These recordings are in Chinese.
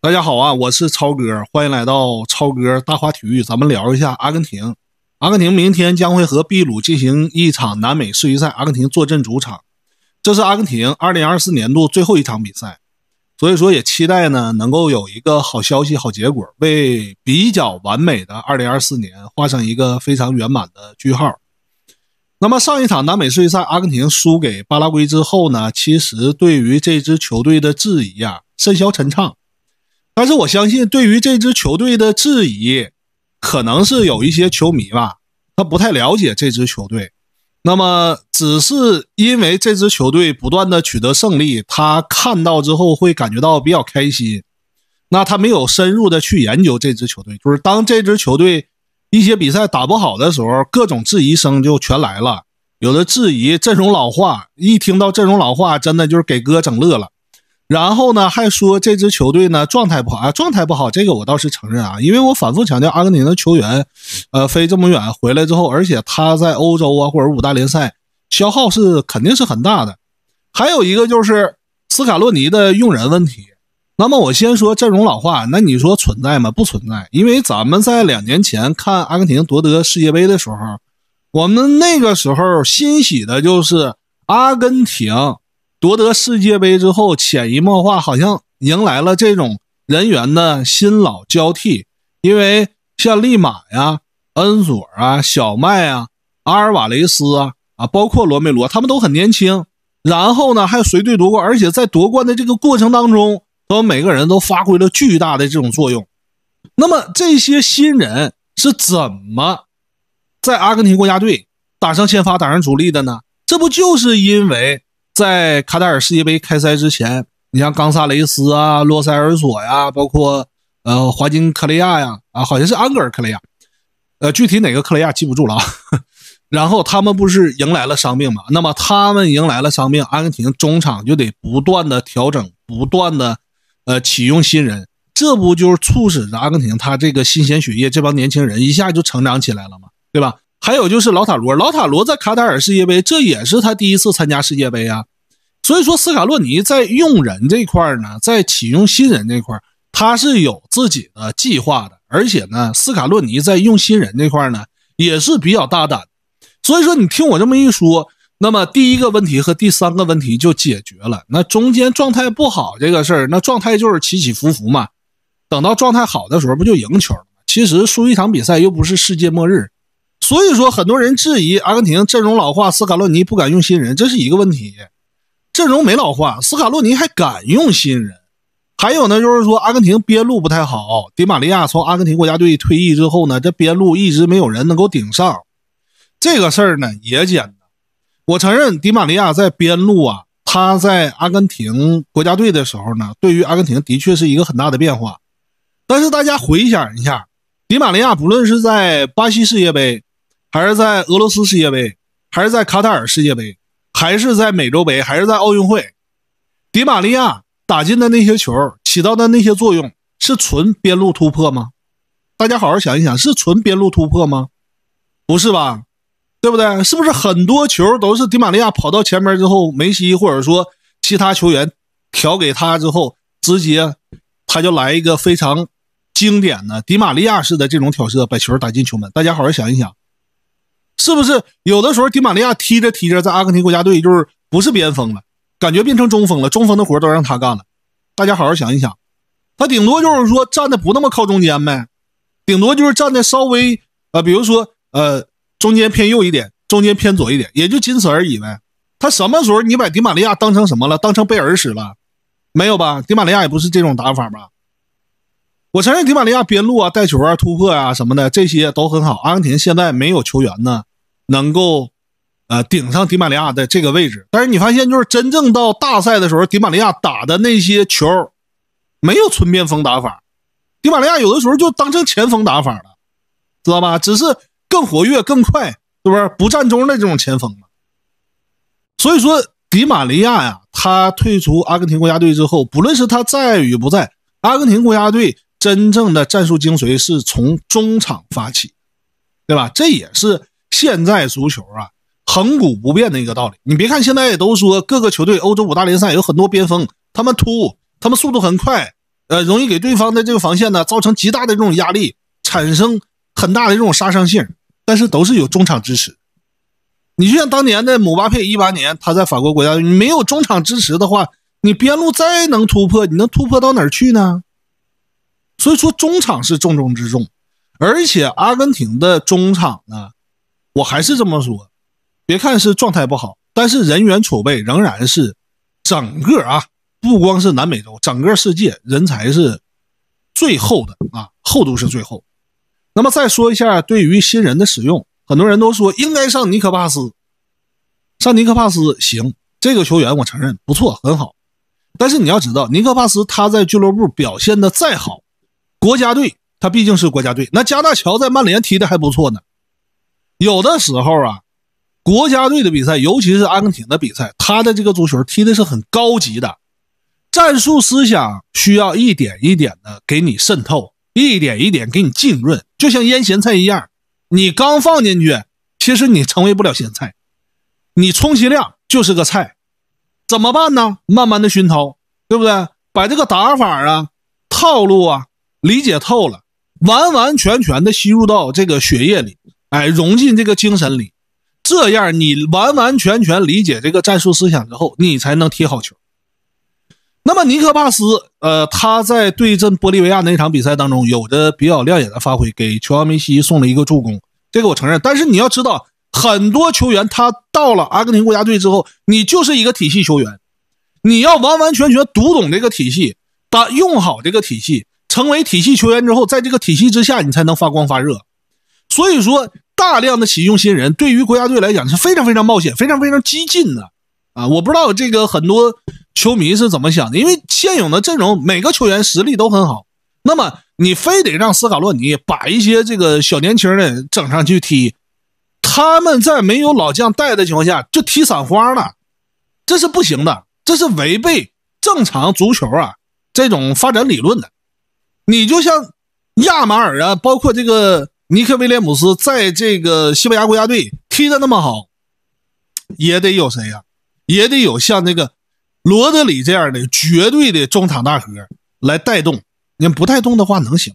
大家好啊，我是超哥，欢迎来到超哥大话体育。咱们聊一下阿根廷。阿根廷明天将会和秘鲁进行一场南美世预赛，阿根廷坐镇主场，这是阿根廷二零二四年度最后一场比赛，所以说也期待呢能够有一个好消息、好结果，为比较完美的二零二四年画上一个非常圆满的句号。那么上一场南美世预赛，阿根廷输给巴拉圭之后呢，其实对于这支球队的质疑啊，甚嚣尘唱。但是我相信，对于这支球队的质疑，可能是有一些球迷吧，他不太了解这支球队，那么只是因为这支球队不断的取得胜利，他看到之后会感觉到比较开心，那他没有深入的去研究这支球队，就是当这支球队一些比赛打不好的时候，各种质疑声就全来了，有的质疑阵容老化，一听到阵容老化，真的就是给哥整乐了。然后呢，还说这支球队呢状态不好啊，状态不好，这个我倒是承认啊，因为我反复强调阿根廷的球员，呃，飞这么远回来之后，而且他在欧洲啊或者五大联赛消耗是肯定是很大的。还有一个就是斯卡洛尼的用人问题。那么我先说阵容老化，那你说存在吗？不存在，因为咱们在两年前看阿根廷夺得世界杯的时候，我们那个时候欣喜的就是阿根廷。夺得世界杯之后，潜移默化，好像迎来了这种人员的新老交替。因为像利马呀、恩佐啊、小麦啊、阿尔瓦雷斯啊啊，包括罗梅罗，他们都很年轻。然后呢，还随队夺冠，而且在夺冠的这个过程当中，和每个人都发挥了巨大的这种作用。那么这些新人是怎么在阿根廷国家队打上先发、打上主力的呢？这不就是因为？在卡塔尔世界杯开赛之前，你像冈萨雷斯啊、洛塞尔索呀，包括呃华金·克雷亚呀，啊，好像是安格尔·克雷亚，呃，具体哪个克雷亚记不住了啊。然后他们不是迎来了伤病嘛？那么他们迎来了伤病，阿根廷中场就得不断的调整，不断的呃启用新人，这不就是促使着阿根廷他这个新鲜血液，这帮年轻人一下就成长起来了吗？对吧？还有就是老塔罗，老塔罗在卡塔尔世界杯，这也是他第一次参加世界杯啊。所以说斯卡洛尼在用人这块呢，在启用新人这块他是有自己的计划的。而且呢，斯卡洛尼在用新人这块呢，也是比较大胆。所以说你听我这么一说，那么第一个问题和第三个问题就解决了。那中间状态不好这个事儿，那状态就是起起伏伏嘛。等到状态好的时候，不就赢球吗？其实输一场比赛又不是世界末日。所以说，很多人质疑阿根廷阵容老化，斯卡洛尼不敢用新人，这是一个问题。阵容没老化，斯卡洛尼还敢用新人。还有呢，就是说阿根廷边路不太好，迪玛利亚从阿根廷国家队退役之后呢，这边路一直没有人能够顶上。这个事儿呢也简单，我承认迪玛利亚在边路啊，他在阿根廷国家队的时候呢，对于阿根廷的确是一个很大的变化。但是大家回想一下，迪玛利亚不论是在巴西世界杯。还是在俄罗斯世界杯，还是在卡塔尔世界杯，还是在美洲杯，还是在奥运会，迪马利亚打进的那些球起到的那些作用是纯边路突破吗？大家好好想一想，是纯边路突破吗？不是吧，对不对？是不是很多球都是迪马利亚跑到前面之后，梅西或者说其他球员调给他之后，直接他就来一个非常经典的迪马利亚式的这种挑射，把球打进球门？大家好好想一想。是不是有的时候迪玛利亚踢着踢着，在阿根廷国家队就是不是边锋了，感觉变成中锋了，中锋的活都让他干了。大家好好想一想，他顶多就是说站的不那么靠中间呗，顶多就是站的稍微呃，比如说呃，中间偏右一点，中间偏左一点，也就仅此而已呗。他什么时候你把迪玛利亚当成什么了？当成贝尔使了？没有吧？迪玛利亚也不是这种打法吧？我承认迪玛利亚边路啊、带球啊、突破啊什么的这些都很好。阿根廷现在没有球员呢。能够，呃，顶上迪马利亚的这个位置，但是你发现，就是真正到大赛的时候，迪马利亚打的那些球，没有纯边锋打法，迪马利亚有的时候就当成前锋打法了，知道吧？只是更活跃、更快，是不是？不占中的这种前锋了。所以说，迪马利亚呀，他退出阿根廷国家队之后，不论是他在与不在，阿根廷国家队真正的战术精髓是从中场发起，对吧？这也是。现在足球啊，恒古不变的一个道理。你别看现在也都说各个球队欧洲五大联赛有很多边锋，他们突，他们速度很快，呃，容易给对方的这个防线呢造成极大的这种压力，产生很大的这种杀伤性。但是都是有中场支持。你就像当年的姆巴佩，一八年他在法国国家队，你没有中场支持的话，你边路再能突破，你能突破到哪儿去呢？所以说，中场是重中之重。而且阿根廷的中场呢？我还是这么说，别看是状态不好，但是人员储备仍然是整个啊，不光是南美洲，整个世界人才是最厚的啊，厚度是最厚。那么再说一下对于新人的使用，很多人都说应该上尼克帕斯，上尼克帕斯行，这个球员我承认不错，很好。但是你要知道，尼克帕斯他在俱乐部表现的再好，国家队他毕竟是国家队。那加纳乔在曼联踢的还不错呢。有的时候啊，国家队的比赛，尤其是阿根廷的比赛，他的这个足球踢的是很高级的，战术思想需要一点一点的给你渗透，一点一点给你浸润，就像腌咸菜一样。你刚放进去，其实你成为不了咸菜，你充其量就是个菜。怎么办呢？慢慢的熏陶，对不对？把这个打法啊、套路啊理解透了，完完全全的吸入到这个血液里。哎，融进这个精神里，这样你完完全全理解这个战术思想之后，你才能踢好球。那么，尼克帕斯，呃，他在对阵玻利维亚那场比赛当中，有着比较亮眼的发挥，给球王梅西送了一个助攻。这个我承认。但是你要知道，很多球员他到了阿根廷国家队之后，你就是一个体系球员，你要完完全全读懂这个体系，把用好这个体系，成为体系球员之后，在这个体系之下，你才能发光发热。所以说，大量的启用新人对于国家队来讲是非常非常冒险、非常非常激进的啊！我不知道这个很多球迷是怎么想的，因为现有的阵容每个球员实力都很好，那么你非得让斯卡洛尼把一些这个小年轻的整上去踢，他们在没有老将带的情况下就踢散花了，这是不行的，这是违背正常足球啊这种发展理论的。你就像亚马尔啊，包括这个。尼克威廉姆斯在这个西班牙国家队踢的那么好，也得有谁呀？也得有像那个罗德里这样的绝对的中场大核来带动。你不带动的话，能行？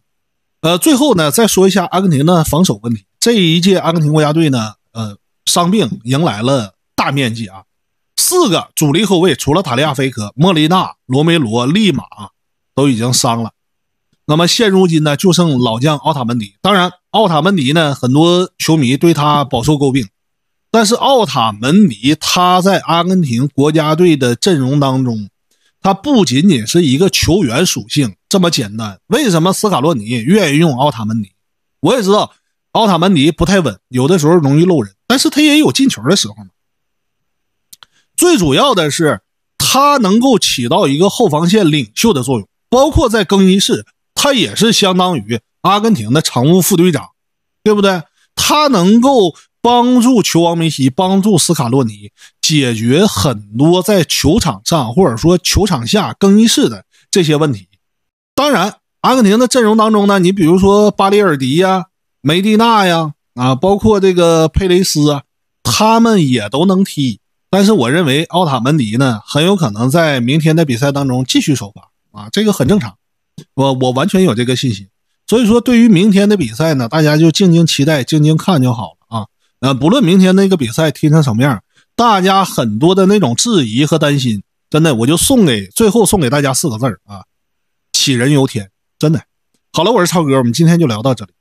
呃，最后呢，再说一下阿根廷的防守问题。这一届阿根廷国家队呢，呃，伤病迎来了大面积啊，四个主力后卫，除了塔利亚菲科、莫雷纳、罗梅罗、利马，都已经伤了。那么现如今呢，就剩老将奥塔门迪。当然，奥塔门迪呢，很多球迷对他饱受诟病，但是奥塔门迪他在阿根廷国家队的阵容当中，他不仅仅是一个球员属性这么简单。为什么斯卡洛尼愿意用奥塔门迪？我也知道奥塔门迪不太稳，有的时候容易漏人，但是他也有进球的时候嘛。最主要的是，他能够起到一个后防线领袖的作用，包括在更衣室。他也是相当于阿根廷的常务副队长，对不对？他能够帮助球王梅西，帮助斯卡洛尼解决很多在球场上或者说球场下更衣室的这些问题。当然，阿根廷的阵容当中呢，你比如说巴里尔迪呀、梅蒂纳呀，啊，包括这个佩雷斯啊，他们也都能踢。但是，我认为奥塔门迪呢，很有可能在明天的比赛当中继续首发啊，这个很正常。我我完全有这个信心，所以说对于明天的比赛呢，大家就静静期待、静静看就好了啊。呃，不论明天那个比赛踢成什么样，大家很多的那种质疑和担心，真的，我就送给最后送给大家四个字儿啊：杞人忧天。真的，好了，我是超哥，我们今天就聊到这里。